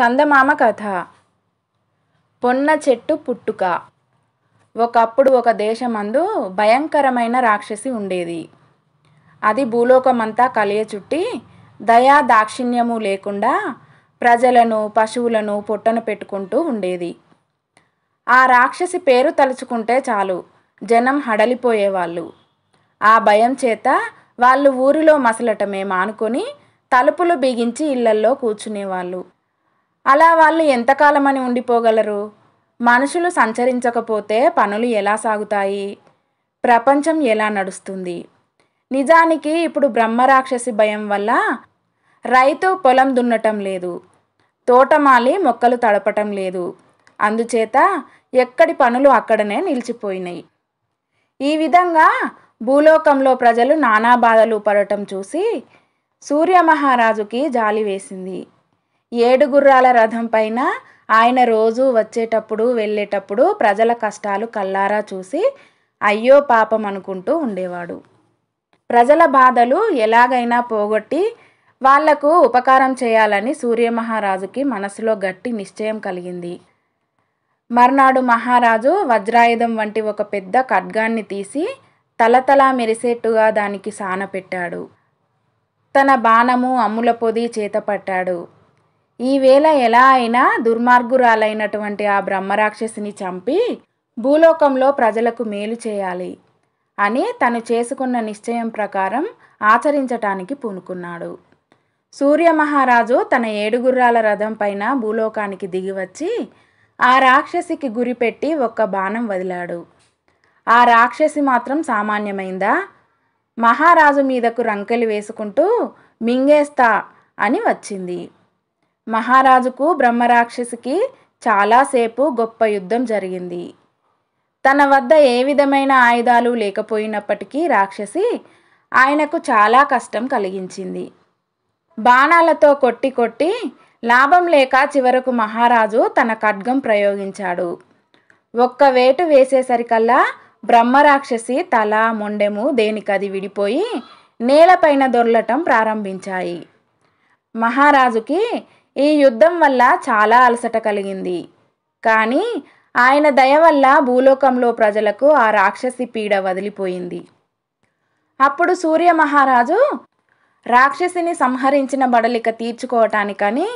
చందమామ కథ పొన్న చెట్టు పుట్టుక ఒకప్పుడు ఒక దేశమందు భయంకరమైన రాక్షసి ఉండేది అది భూలోకమంతా కలియ చుట్టి దయా దాక్షిణ్యము లేకుండా ప్రజలను పశువులను పొట్టన పెట్టుకుంటూ ఉండేది ఆ రాక్షసి పేరు తలుచుకుంటే చాలు జనం హడలిపోయేవాళ్ళు ఆ భయం చేత వాళ్ళు ఊరిలో మసలటమే మానుకొని తలుపులు బిగించి ఇళ్లల్లో కూర్చునేవాళ్ళు అలా వాళ్ళు ఎంతకాలమని ఉండిపోగలరు మనుషులు సంచరించకపోతే పనులు ఎలా సాగుతాయి ప్రపంచం ఎలా నడుస్తుంది నిజానికి ఇప్పుడు బ్రహ్మరాక్షసి భయం వల్ల రైతు పొలం దున్నటం లేదు తోటమాలి మొక్కలు తడపటం లేదు అందుచేత ఎక్కడి పనులు అక్కడనే నిలిచిపోయినాయి ఈ విధంగా భూలోకంలో ప్రజలు నానా బాధలు పడటం చూసి సూర్యమహారాజుకి జాలి వేసింది ఏడుగుర్రాల రథం పైన ఆయన రోజు వచ్చేటప్పుడు వెళ్ళేటప్పుడు ప్రజల కష్టాలు కల్లారా చూసి అయ్యో పాపం అనుకుంటూ ఉండేవాడు ప్రజల బాధలు ఎలాగైనా పోగొట్టి వాళ్లకు ఉపకారం చేయాలని సూర్యమహారాజుకి మనసులో గట్టి నిశ్చయం కలిగింది మర్నాడు మహారాజు వజ్రాయుధం వంటి ఒక పెద్ద ఖడ్గాన్ని తీసి తలతలా మెరిసేట్టుగా దానికి సాన పెట్టాడు తన బాణము అమ్ముల పొది చేతపట్టాడు ఈవేళ ఎలా అయినా దుర్మార్గురాలైనటువంటి ఆ బ్రహ్మరాక్షసిని చంపి భూలోకంలో ప్రజలకు మేలు చేయాలి అని తను చేసుకున్న నిశ్చయం ప్రకారం ఆచరించటానికి పూనుకున్నాడు సూర్యమహారాజు తన ఏడుగుర్రాల రథం పైన భూలోకానికి దిగివచ్చి ఆ రాక్షసికి గురిపెట్టి ఒక్క బాణం వదిలాడు ఆ రాక్షసి మాత్రం సామాన్యమైందా మహారాజు మీదకు రంకెలు వేసుకుంటూ మింగేస్తా అని వచ్చింది మహారాజుకు బ్రహ్మరాక్షసికి చాలాసేపు గొప్ప యుద్ధం జరిగింది తన వద్ద ఏ విధమైన ఆయుధాలు లేకపోయినప్పటికీ రాక్షసి ఆయనకు చాలా కష్టం కలిగించింది బాణాలతో కొట్టి కొట్టి లాభం లేక చివరకు మహారాజు తన ఖడ్గం ప్రయోగించాడు ఒక్క వేటు వేసేసరికల్లా బ్రహ్మరాక్షసి తల మొండెము దేనికది విడిపోయి నేలపైన దొర్లటం ప్రారంభించాయి మహారాజుకి ఈ యుద్ధం వల్ల చాలా అలసట కలిగింది కానీ ఆయన దయ వల్ల భూలోకంలో ప్రజలకు ఆ రాక్షసి పీడ వదిలిపోయింది అప్పుడు సూర్య మహారాజు రాక్షసిని సంహరించిన బడలిక తీర్చుకోవటానికని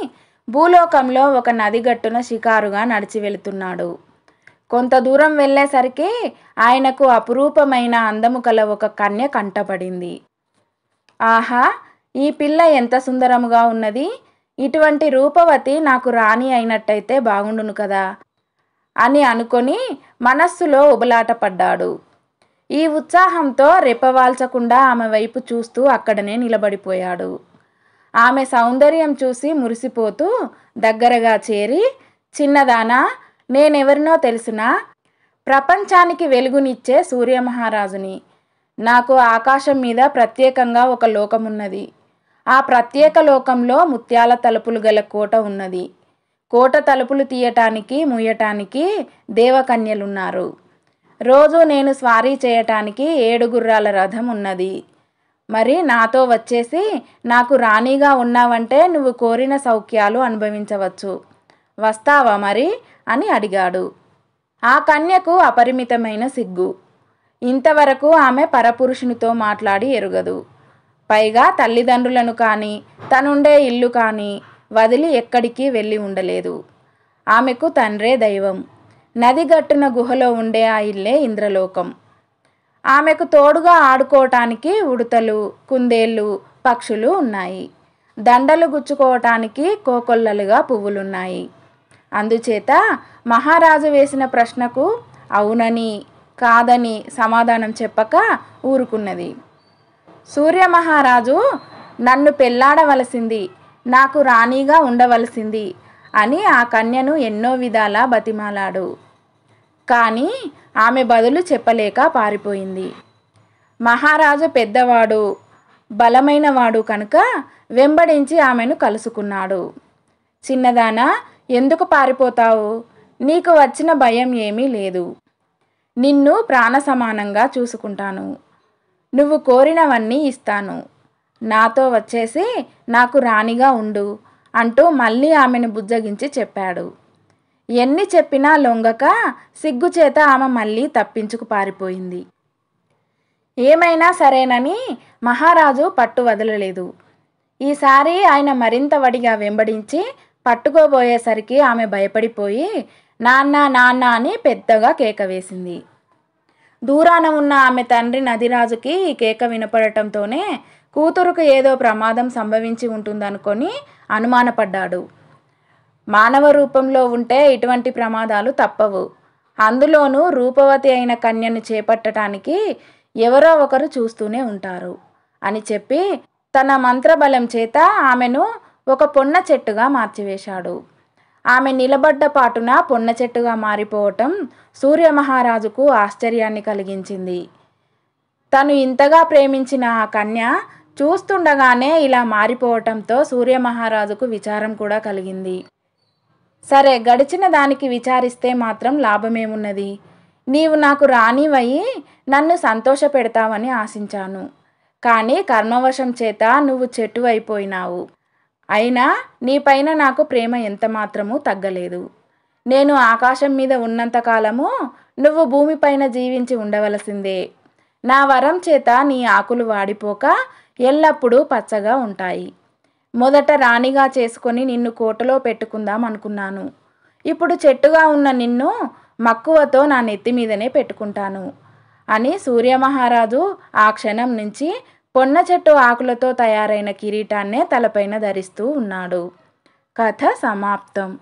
భూలోకంలో ఒక నది గట్టున షికారుగా నడిచి వెళుతున్నాడు కొంత దూరం వెళ్ళేసరికి ఆయనకు అపురూపమైన అందము కల ఒక కన్య కంటపడింది ఆహా ఈ పిల్ల ఎంత సుందరముగా ఉన్నది ఇటువంటి రూపవతి నాకు రాణి అయినట్టయితే బాగుండును కదా అని అనుకొని మనస్సులో ఉబలాటపడ్డాడు ఈ ఉత్సాహంతో రెప్పవాల్చకుండా ఆమె వైపు చూస్తూ అక్కడనే నిలబడిపోయాడు ఆమె సౌందర్యం చూసి మురిసిపోతూ దగ్గరగా చేరి చిన్నదానా నేనెవరినో తెలిసినా ప్రపంచానికి వెలుగునిచ్చే సూర్యమహారాజుని నాకు ఆకాశం మీద ప్రత్యేకంగా ఒక లోకమున్నది ఆ ప్రత్యేక లోకంలో ముత్యాల తలుపులు గల కోట ఉన్నది కోట తలుపులు తీయటానికి ముయ్యటానికి దేవకన్యలున్నారు రోజు నేను స్వారీ చేయటానికి ఏడు గుర్రాల రథం ఉన్నది మరి నాతో వచ్చేసి నాకు రాణిగా ఉన్నావంటే నువ్వు కోరిన సౌఖ్యాలు అనుభవించవచ్చు వస్తావా మరి అని అడిగాడు ఆ కన్యకు అపరిమితమైన సిగ్గు ఇంతవరకు ఆమె పరపురుషునితో మాట్లాడి ఎరుగదు పైగా తల్లిదండ్రులను కానీ తనుండే ఇల్లు కానీ వదిలి ఎక్కడికి వెళ్ళి ఉండలేదు ఆమెకు తండ్రే దైవం నది గట్టున గుహలో ఉండే ఆ ఇల్లే ఇంద్రలోకం ఆమెకు తోడుగా ఆడుకోవటానికి ఉడతలు కుందేళ్ళు పక్షులు ఉన్నాయి దండలు గుచ్చుకోవటానికి కోకొల్లలుగా పువ్వులున్నాయి అందుచేత మహారాజు వేసిన ప్రశ్నకు అవునని కాదని సమాధానం చెప్పక ఊరుకున్నది సూర్యమహారాజు నన్ను పెళ్లాడవలసింది నాకు రాణిగా ఉండవలసింది అని ఆ కన్యను ఎన్నో విధాలా బతిమాలాడు కానీ ఆమె బదులు చెప్పలేక పారిపోయింది మహారాజు పెద్దవాడు బలమైనవాడు కనుక వెంబడించి ఆమెను కలుసుకున్నాడు చిన్నదానా ఎందుకు పారిపోతావు నీకు వచ్చిన భయం ఏమీ లేదు నిన్ను ప్రాణ సమానంగా చూసుకుంటాను నువ్వు కోరినవన్నీ ఇస్తాను నాతో వచ్చేసి నాకు రాణిగా ఉండు అంటూ మళ్ళీ ఆమెను బుజ్జగించి చెప్పాడు ఎన్ని చెప్పినా లొంగక సిగ్గుచేత ఆమె మళ్ళీ తప్పించుకు పారిపోయింది ఏమైనా సరేనని మహారాజు పట్టు వదలలేదు ఈసారి ఆయన మరింత వడిగా వెంబడించి పట్టుకోబోయేసరికి ఆమె భయపడిపోయి నాన్న నాన్న అని పెద్దగా కేక వేసింది దూరాన ఉన్న ఆమె తండ్రి నదిరాజుకి కేక వినపడటంతోనే కూతురుకు ఏదో ప్రమాదం సంభవించి ఉంటుందనుకొని అనుమానపడ్డాడు మానవ రూపంలో ఉంటే ఇటువంటి ప్రమాదాలు తప్పవు అందులోనూ రూపవతి అయిన కన్యను చేపట్టడానికి ఎవరో ఒకరు చూస్తూనే ఉంటారు అని చెప్పి తన మంత్రబలం చేత ఆమెను ఒక పొన్న చెట్టుగా మార్చివేశాడు ఆమె నిలబడ్డ పాటున పొన్న చెట్టుగా మారిపోవటం సూర్యమహారాజుకు ఆశ్చర్యాన్ని కలిగించింది తను ఇంతగా ప్రేమించిన ఆ కన్య చూస్తుండగానే ఇలా మారిపోవటంతో సూర్యమహారాజుకు విచారం కూడా కలిగింది సరే గడిచిన దానికి విచారిస్తే మాత్రం లాభమేమున్నది నీవు నాకు రానివయ్యి నన్ను సంతోష పెడతావని ఆశించాను కానీ కర్మవశం చేత నువ్వు చెట్టు అయిపోయినావు అయినా నీపైన నాకు ప్రేమ ఎంతమాత్రమూ తగ్గలేదు నేను ఆకాశం మీద ఉన్నంతకాలము నువ్వు భూమిపైన జీవించి ఉండవలసిందే నా వరం చేత నీ ఆకులు వాడిపోక ఎల్లప్పుడూ పచ్చగా ఉంటాయి మొదట రాణిగా చేసుకొని నిన్ను కోటలో పెట్టుకుందాం అనుకున్నాను ఇప్పుడు చెట్టుగా ఉన్న నిన్ను మక్కువతో నా నెత్తి మీదనే పెట్టుకుంటాను అని సూర్యమహారాజు ఆ క్షణం నుంచి పొన్న చెట్టు ఆకులతో తయారైన కిరీటాన్నే తలపైన ధరిస్తూ ఉన్నాడు కథ సమాప్తం